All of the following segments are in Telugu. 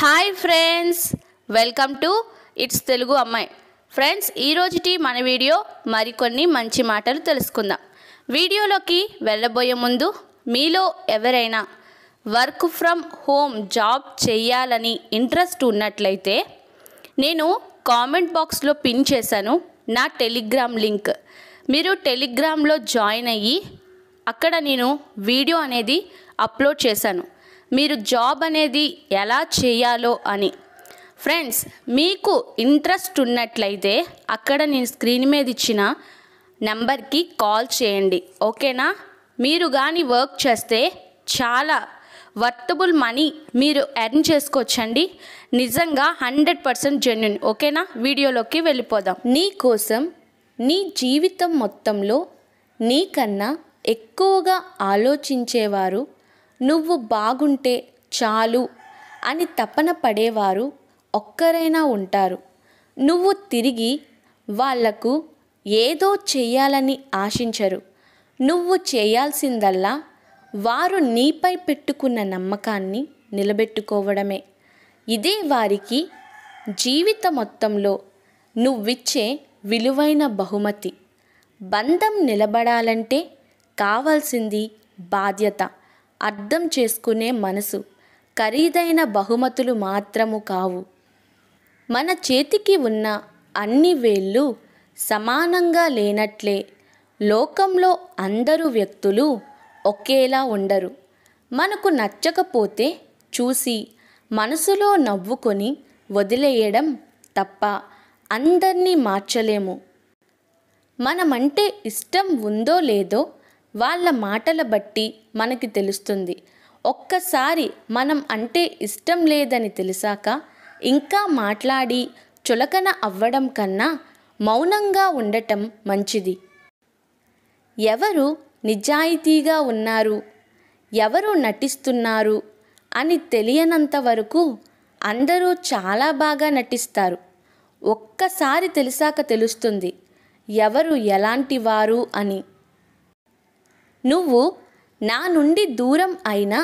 hi friends welcome to it's Telugu అమ్మాయి ఫ్రెండ్స్ ఈరోజుటి మన వీడియో మరికొన్ని మంచి మాటలు తెలుసుకుందాం వీడియోలోకి వెళ్ళబోయే ముందు మీలో ఎవరైనా వర్క్ ఫ్రమ్ హోమ్ జాబ్ చేయాలని ఇంట్రెస్ట్ ఉన్నట్లయితే నేను కామెంట్ బాక్స్లో పిన్ చేశాను నా టెలిగ్రామ్ లింక్ మీరు టెలిగ్రామ్లో జాయిన్ అయ్యి అక్కడ నేను వీడియో అనేది అప్లోడ్ చేశాను మీరు జాబ్ అనేది ఎలా చేయాలో అని ఫ్రెండ్స్ మీకు ఇంట్రెస్ట్ ఉన్నట్లయితే అక్కడ నేను స్క్రీన్ మీద ఇచ్చిన నెంబర్కి కాల్ చేయండి ఓకేనా మీరు కానీ వర్క్ చేస్తే చాలా వర్తబుల్ మనీ మీరు ఎర్న్ చేసుకోవచ్చండి నిజంగా హండ్రెడ్ పర్సెంట్ జెన్యున్ ఓకేనా వీడియోలోకి వెళ్ళిపోదాం నీ కోసం నీ జీవితం మొత్తంలో నీకన్నా ఎక్కువగా ఆలోచించేవారు నువ్వు బాగుంటే చాలు అని తపన పడేవారు ఒక్కరైనా ఉంటారు నువ్వు తిరిగి వాళ్లకు ఏదో చేయాలని ఆశించరు నువ్వు చేయాల్సిందల్లా వారు నీపై పెట్టుకున్న నమ్మకాన్ని నిలబెట్టుకోవడమే ఇదే వారికి జీవిత మొత్తంలో నువ్విచ్చే విలువైన బహుమతి బంధం నిలబడాలంటే కావాల్సింది బాధ్యత అర్థం చేసుకునే మనసు ఖరీదైన బహుమతులు మాత్రము కావు మన చేతికి ఉన్న అన్ని వేళ్ళు సమానంగా లేనట్లే లోకంలో అందరు వ్యక్తులు ఒకేలా ఉండరు మనకు నచ్చకపోతే చూసి మనసులో నవ్వుకొని వదిలేయడం తప్ప అందరినీ మార్చలేము మనమంటే ఇష్టం ఉందో లేదో వాళ్ళ మాటల బట్టి మనకి తెలుస్తుంది ఒక్కసారి మనం అంటే ఇష్టం లేదని తెలిసాక ఇంకా మాట్లాడి చులకన అవ్వడం కన్నా మౌనంగా ఉండటం మంచిది ఎవరు నిజాయితీగా ఉన్నారు ఎవరు నటిస్తున్నారు అని తెలియనంత వరకు అందరూ చాలా బాగా నటిస్తారు ఒక్కసారి తెలిసాక తెలుస్తుంది ఎవరు ఎలాంటి వారు అని నువ్వు నా నుండి దూరం అయినా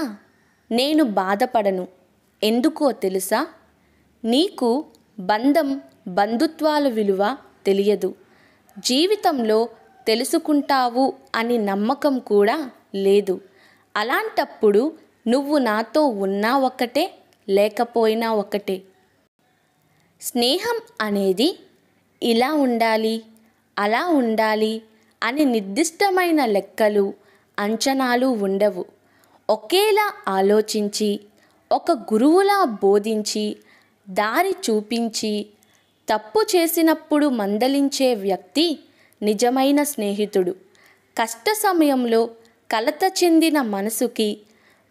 నేను బాధపడను ఎందుకో తెలుసా నీకు బంధం బంధుత్వాల విలువ తెలియదు జీవితంలో తెలుసుకుంటావు అని నమ్మకం కూడా లేదు అలాంటప్పుడు నువ్వు నాతో ఉన్నా ఒక్కటే లేకపోయినా ఒక్కటే స్నేహం అనేది ఇలా ఉండాలి అలా ఉండాలి అని నిర్దిష్టమైన లెక్కలు అంచనాలు ఉండవు ఒకేలా ఆలోచించి ఒక గురువులా బోధించి దారి చూపించి తప్పు చేసినప్పుడు మందలించే వ్యక్తి నిజమైన స్నేహితుడు కష్ట సమయంలో కలత చెందిన మనసుకి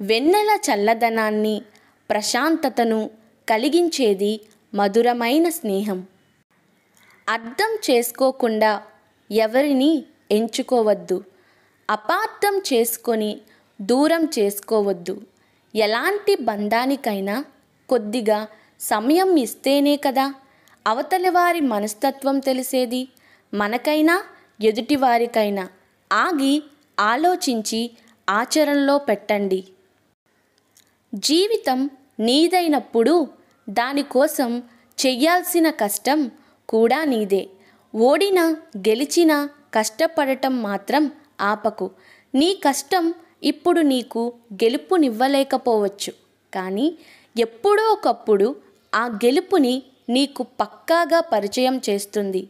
వెన్నెల చల్లదనాన్ని ప్రశాంతతను కలిగించేది మధురమైన స్నేహం అర్థం చేసుకోకుండా ఎవరిని ఎంచుకోవద్దు అపార్థం చేసుకొని దూరం చేసుకోవద్దు ఎలాంటి బంధానికైనా కొద్దిగా సమయం ఇస్తేనే కదా అవతలి వారి మనస్తత్వం తెలిసేది మనకైనా ఎదుటివారికైనా ఆగి ఆలోచించి ఆచరణలో పెట్టండి జీవితం నీదైనప్పుడు దానికోసం చెయ్యాల్సిన కష్టం కూడా నీదే ఓడినా గెలిచినా కష్టపడటం మాత్రం ఆపకు నీ కష్టం ఇప్పుడు నీకు గెలుపునివ్వలేకపోవచ్చు కానీ ఎప్పుడో ఒకప్పుడు ఆ గెలుపుని నీకు పక్కాగా పరిచయం చేస్తుంది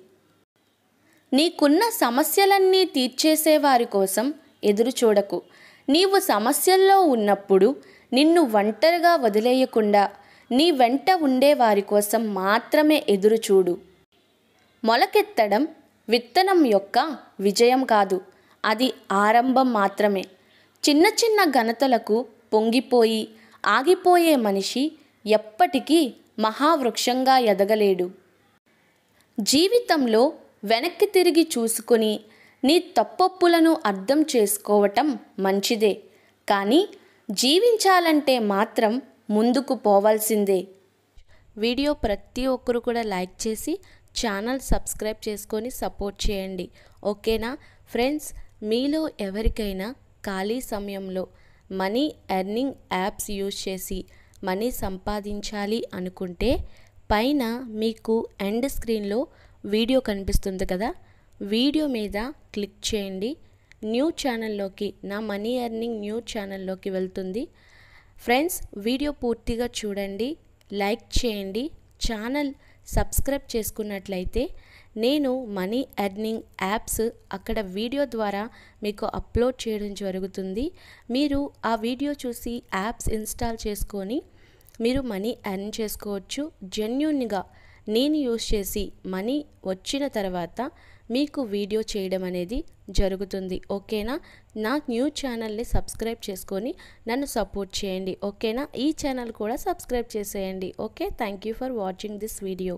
నీకున్న సమస్యలన్నీ తీర్చేసేవారి కోసం ఎదురు చూడకు నీవు సమస్యల్లో ఉన్నప్పుడు నిన్ను ఒంటరిగా వదిలేయకుండా నీ వెంట ఉండేవారి కోసం మాత్రమే ఎదురుచూడు మొలకెత్తడం విత్తనం యొక్క విజయం కాదు అది ఆరంభం మాత్రమే చిన్న చిన్న ఘనతలకు పొంగిపోయి ఆగిపోయే మనిషి ఎప్పటికీ మహావృక్షంగా ఎదగలేడు జీవితంలో వెనక్కి తిరిగి చూసుకొని నీ తప్పప్పులను అర్థం చేసుకోవటం మంచిదే కానీ జీవించాలంటే మాత్రం ముందుకు పోవాల్సిందే వీడియో ప్రతి ఒక్కరు కూడా లైక్ చేసి ఛానల్ సబ్స్క్రైబ్ చేసుకొని సపోర్ట్ చేయండి ఓకేనా ఫ్రెండ్స్ మీలో ఎవరికైనా ఖాళీ సమయంలో మనీ ఎర్నింగ్ యాప్స్ యూజ్ చేసి మనీ సంపాదించాలి అనుకుంటే పైన మీకు ఎండ్ స్క్రీన్లో వీడియో కనిపిస్తుంది కదా వీడియో మీద క్లిక్ చేయండి న్యూ ఛానల్లోకి నా మనీ ఎర్నింగ్ న్యూ ఛానల్లోకి వెళ్తుంది ఫ్రెండ్స్ వీడియో పూర్తిగా చూడండి లైక్ చేయండి ఛానల్ సబ్స్క్రైబ్ చేసుకున్నట్లయితే నేను మనీ ఎర్నింగ్ యాప్స్ అక్కడ వీడియో ద్వారా మీకు అప్లోడ్ చేయడం జరుగుతుంది మీరు ఆ వీడియో చూసి యాప్స్ ఇన్స్టాల్ చేసుకొని మీరు మనీ ఎర్న్ చేసుకోవచ్చు జెన్యున్గా నేను యూస్ చేసి మనీ వచ్చిన తర్వాత మీకు వీడియో చేయడం అనేది జరుగుతుంది ఓకేనా నా న్యూ ఛానల్ని సబ్స్క్రైబ్ చేసుకొని నన్ను సపోర్ట్ చేయండి ఓకేనా ఈ ఛానల్ కూడా సబ్స్క్రైబ్ చేసేయండి okay thank for watching this video